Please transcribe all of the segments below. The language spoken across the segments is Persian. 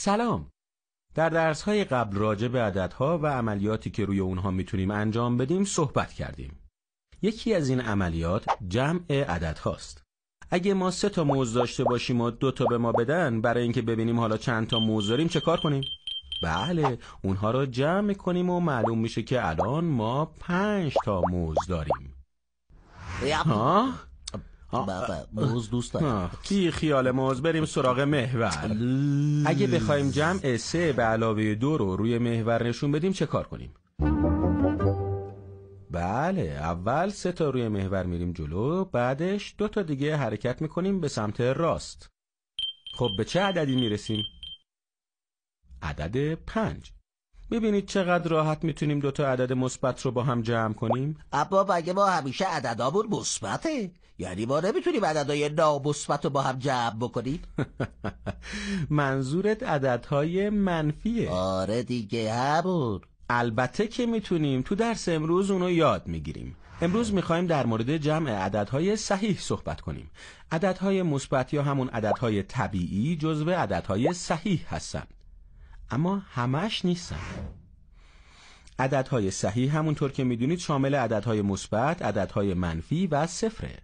سلام در درس های قبل راجع به عددها و عملیاتی که روی اونها میتونیم انجام بدیم صحبت کردیم یکی از این عملیات جمع عدد هاست اگه ما سه تا موز داشته باشیم و دو تا به ما بدن برای اینکه ببینیم حالا چند تا موز داریم چه کار کنیم بله اونها را جمع میکنیم و معلوم میشه که الان ما پنج تا موز داریم ها بابا موز دوست دارم کی خیال موز بریم سراغ محور اگه بخوایم جمع سه به علاوه دو رو روی محور نشون بدیم چه کار کنیم بله اول سه تا روی محور میریم جلو بعدش دو تا دیگه حرکت میکنیم به سمت راست خب به چه عددی میرسیم؟ عدد پنج ببینید چقدر راحت میتونیم دوتا عدد مثبت رو با هم جمع کنیم ابا بگه ما همیشه بود مثبته یعنی ما نمیتونیم عددهای نامثبت رو با هم جمع بکنیم منظورت عددهای منفیه آره دیگه همون البته که میتونیم تو درس امروز اونو یاد میگیریم امروز میخوایم در مورد جمع عددهای صحیح صحبت کنیم عددهای مثبت یا همون عددهای طبیعی جزو عددهای صحیح هستن اما همش نیستن عددهای صحیح همونطور که میدونید شامل عددهای مثبت، عددهای منفی و صفره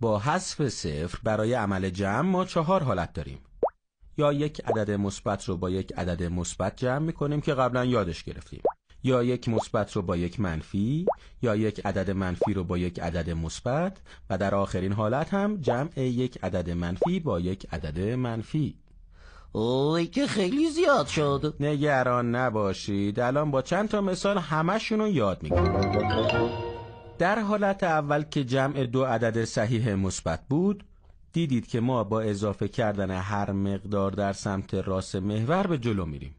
با حذف صفر برای عمل جمع ما چهار حالت داریم یا یک عدد مثبت رو با یک عدد مثبت جمع میکنیم که قبلا یادش گرفتیم یا یک مثبت رو با یک منفی یا یک عدد منفی رو با یک عدد مثبت و در آخرین حالت هم جمع یک عدد منفی با یک عدد منفی اوی که خیلی زیاد شد نگران نباشید الان با چند تا مثال همشون رو یاد میگم در حالت اول که جمع دو عدد صحیح مثبت بود دیدید که ما با اضافه کردن هر مقدار در سمت راست محور به جلو میریم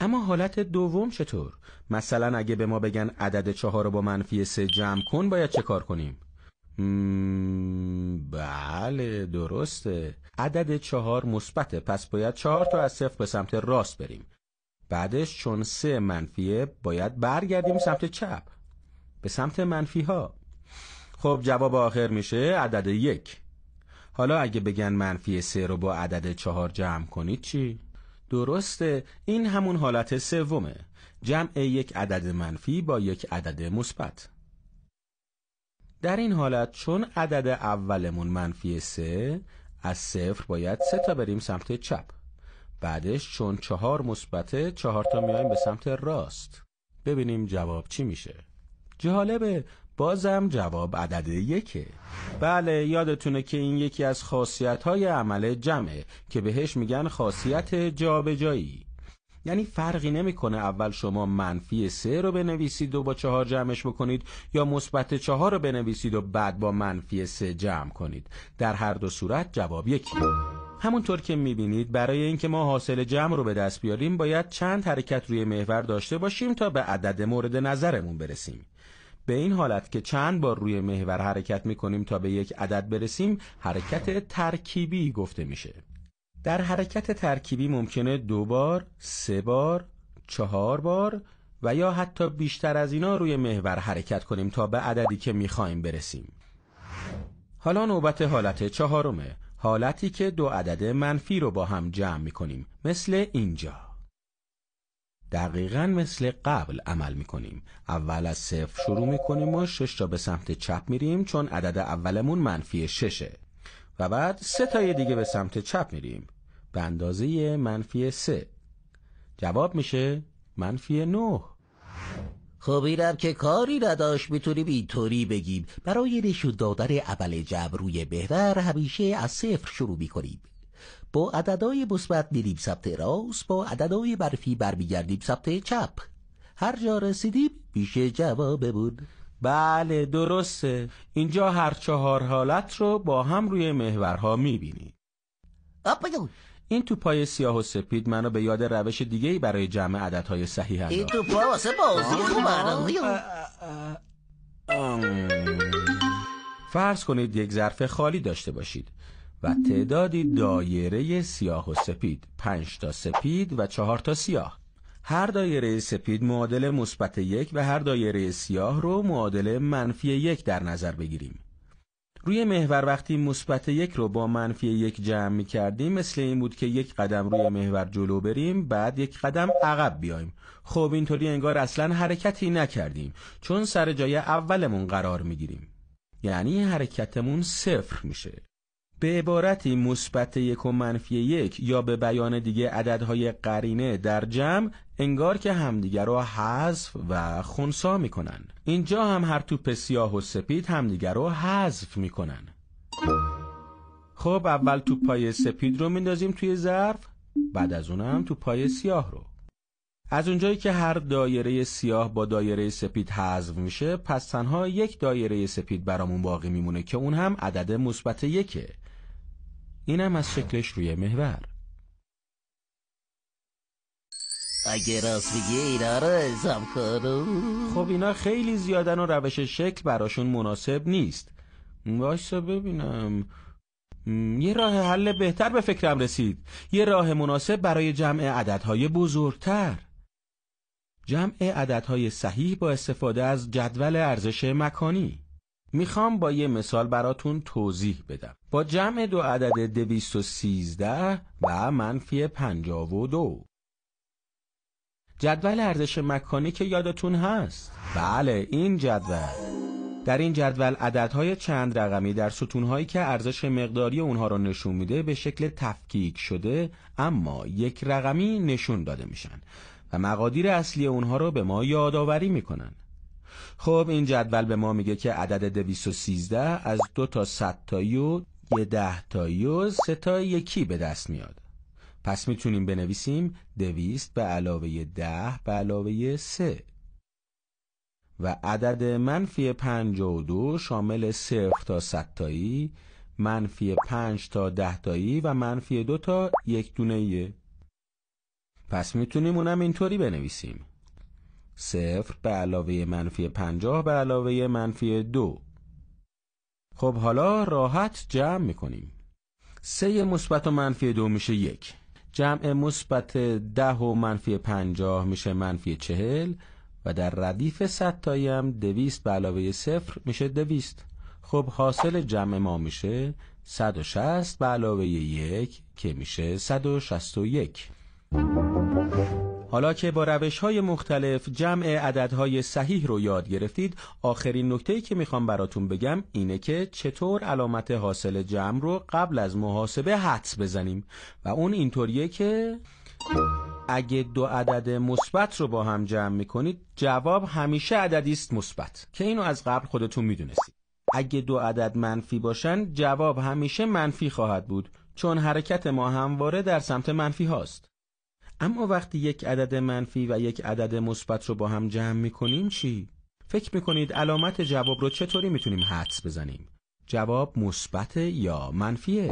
اما حالت دوم چطور؟ مثلا اگه به ما بگن عدد چهار رو با منفی سه جمع کن باید چه کار کنیم؟ بله درسته عدد چهار مثبته پس باید چهار تا از صفر به سمت راست بریم بعدش چون سه منفیه باید برگردیم سمت چپ به سمت منفی ها خب جواب آخر میشه عدد یک حالا اگه بگن منفی سه رو با عدد چهار جمع کنید چی؟ درسته این همون حالت سومه جمع یک عدد منفی با یک عدد مثبت در این حالت چون عدد اولمون منفی سه از صفر باید سه تا بریم سمت چپ بعدش چون چهار مثبته چهار تا میایم به سمت راست ببینیم جواب چی میشه جالبه بازم جواب عدد یکه بله یادتونه که این یکی از خاصیت های عمل جمعه که بهش میگن خاصیت جابجایی یعنی فرقی نمیکنه اول شما منفی سه رو بنویسید و با چهار جمعش بکنید یا مثبت چهار رو بنویسید و بعد با منفی سه جمع کنید در هر دو صورت جواب یکی همونطور که میبینید برای اینکه ما حاصل جمع رو به دست بیاریم باید چند حرکت روی محور داشته باشیم تا به عدد مورد نظرمون برسیم به این حالت که چند بار روی محور حرکت میکنیم تا به یک عدد برسیم حرکت ترکیبی گفته میشه در حرکت ترکیبی ممکنه دو بار، سه بار، چهار بار و یا حتی بیشتر از اینا روی محور حرکت کنیم تا به عددی که میخواییم برسیم حالا نوبت حالت چهارمه حالتی که دو عدد منفی رو با هم جمع میکنیم مثل اینجا دقیقا مثل قبل عمل میکنیم اول از صفر شروع میکنیم و شش تا به سمت چپ میریم چون عدد اولمون منفی ششه و بعد سه تای دیگه به سمت چپ میریم به اندازه منفی سه جواب میشه منفی نه خب اینم که کاری نداشت میتونیم اینطوری بگیم برای نشون اول اول روی بهتر همیشه از صفر شروع میکنیم با عددهای مثبت میریم سمت راست با عددهای برفی برمیگردیم سمت چپ هر جا رسیدیم میشه بود. بله درسته اینجا هر چهار حالت رو با هم روی محورها میبینید این پای سیاه و سپید منو به یاد روش دیگه برای جمع های صحیح انداخت فرض کنید یک ظرف خالی داشته باشید و تعدادی دایره سیاه و سپید پنج تا سپید و چهار تا سیاه هر دایره سپید معادل مثبت یک و هر دایره سیاه رو معادل منفی یک در نظر بگیریم. روی محور وقتی مثبت یک رو با منفی یک جمع می کردیم مثل این بود که یک قدم روی محور جلو بریم بعد یک قدم عقب بیایم خب اینطوری انگار اصلا حرکتی نکردیم چون سر جای اولمون قرار می گیریم یعنی حرکتمون صفر میشه به عبارتی مثبت یک و منفی یک یا به بیان دیگه عددهای قرینه در جمع انگار که همدیگر را حذف و خونسا میکنن اینجا هم هر توپ سیاه و سپید همدیگر را حذف میکنن خب اول توپای سپید رو میندازیم توی ظرف بعد از اونم توپای سیاه رو از اونجایی که هر دایره سیاه با دایره سپید حذف میشه پس تنها یک دایره سپید برامون باقی میمونه که اون هم عدد مثبت یکه اینم از شکلش روی محور اگه راست بگی اینا خب اینا خیلی زیادن و روش شکل براشون مناسب نیست وایسا ببینم یه راه حل بهتر به فکرم رسید یه راه مناسب برای جمع عددهای بزرگتر جمع عددهای صحیح با استفاده از جدول ارزش مکانی میخوام با یه مثال براتون توضیح بدم با جمع دو عدد 213 و منفی 52 جدول ارزش مکانی که یادتون هست بله این جدول در این جدول عددهای چند رقمی در ستونهایی که ارزش مقداری اونها رو نشون میده به شکل تفکیک شده اما یک رقمی نشون داده میشن و مقادیر اصلی اونها رو به ما یادآوری میکنن خب این جدول به ما میگه که عدد دویست و سیزده از دو تا تایی و یه تایی و سه تا یکی به دست میاد پس میتونیم بنویسیم دویست به علاوه ده به علاوه سه و عدد منفی پنج و دو شامل صفر تا تایی منفی پنج تا ده تایی و منفی دو تا یک دونه ایه. پس میتونیم اونم اینطوری بنویسیم صفر به علاوه منفی پنجاه به علاوه منفی دو خب حالا راحت جمع میکنیم سه مثبت و منفی دو میشه یک جمع مثبت ده و منفی پنجاه میشه منفی چهل و در ردیف صدتایی هم دویست به علاوه صفر میشه دویست خب حاصل جمع ما میشه 160 به علاوه یک که میشه 161 حالا که با روش های مختلف جمع عددهای صحیح رو یاد گرفتید آخرین نکته که میخوام براتون بگم اینه که چطور علامت حاصل جمع رو قبل از محاسبه حدس بزنیم و اون اینطوریه که اگه دو عدد مثبت رو با هم جمع میکنید جواب همیشه عددی است مثبت که اینو از قبل خودتون میدونستید اگه دو عدد منفی باشن جواب همیشه منفی خواهد بود چون حرکت ما همواره در سمت منفی هاست اما وقتی یک عدد منفی و یک عدد مثبت رو با هم جمع میکنیم چی؟ فکر میکنید علامت جواب رو چطوری میتونیم حدس بزنیم؟ جواب مثبت یا منفیه؟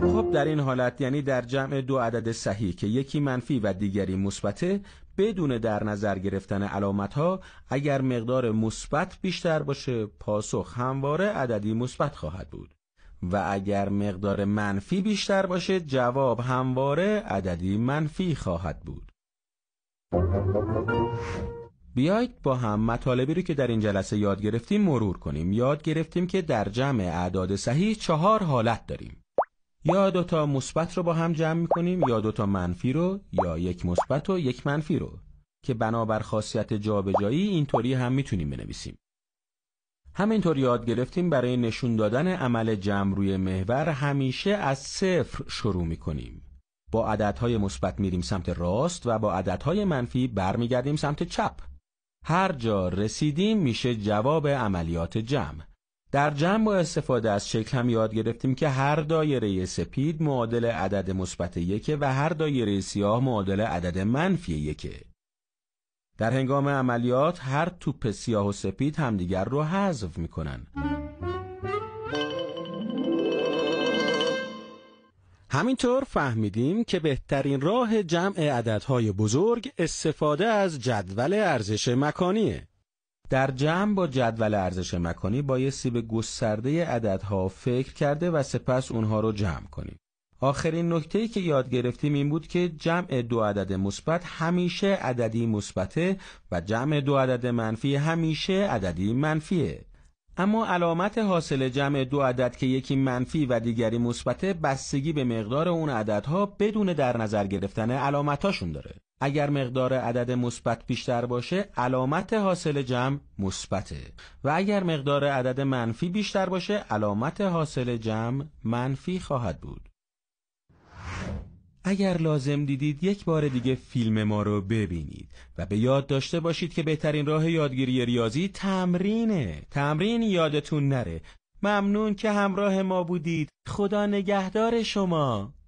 خب در این حالت یعنی در جمع دو عدد صحیح که یکی منفی و دیگری مثبته بدون در نظر گرفتن علامت ها اگر مقدار مثبت بیشتر باشه پاسخ همواره عددی مثبت خواهد بود. و اگر مقدار منفی بیشتر باشه جواب همواره عددی منفی خواهد بود بیایید با هم مطالبی رو که در این جلسه یاد گرفتیم مرور کنیم یاد گرفتیم که در جمع اعداد صحیح چهار حالت داریم یا دوتا مثبت رو با هم جمع می کنیم یا دوتا منفی رو یا یک مثبت و یک منفی رو که بنابر خاصیت جابجایی اینطوری هم میتونیم بنویسیم همینطور یاد گرفتیم برای نشون دادن عمل جمع روی محور همیشه از صفر شروع می کنیم. با عددهای مثبت میریم سمت راست و با عددهای منفی برمیگردیم سمت چپ. هر جا رسیدیم میشه جواب عملیات جمع. در جمع با استفاده از شکل هم یاد گرفتیم که هر دایره سپید معادل عدد مثبت یکه و هر دایره سیاه معادل عدد منفی یکه. در هنگام عملیات هر توپ سیاه و سپید همدیگر رو حذف میکنن همینطور فهمیدیم که بهترین راه جمع عددهای بزرگ استفاده از جدول ارزش مکانیه در جمع با جدول ارزش مکانی بایستی به گسترده عددها فکر کرده و سپس اونها رو جمع کنیم آخرین نکته که یاد گرفتیم این بود که جمع دو عدد مثبت همیشه عددی مثبته و جمع دو عدد منفی همیشه عددی منفیه اما علامت حاصل جمع دو عدد که یکی منفی و دیگری مثبته، بستگی به مقدار اون عددها بدون در نظر گرفتن علامتاشون داره اگر مقدار عدد مثبت بیشتر باشه علامت حاصل جمع مثبته و اگر مقدار عدد منفی بیشتر باشه علامت حاصل جمع منفی خواهد بود اگر لازم دیدید یک بار دیگه فیلم ما رو ببینید و به یاد داشته باشید که بهترین راه یادگیری ریاضی تمرینه تمرین یادتون نره ممنون که همراه ما بودید خدا نگهدار شما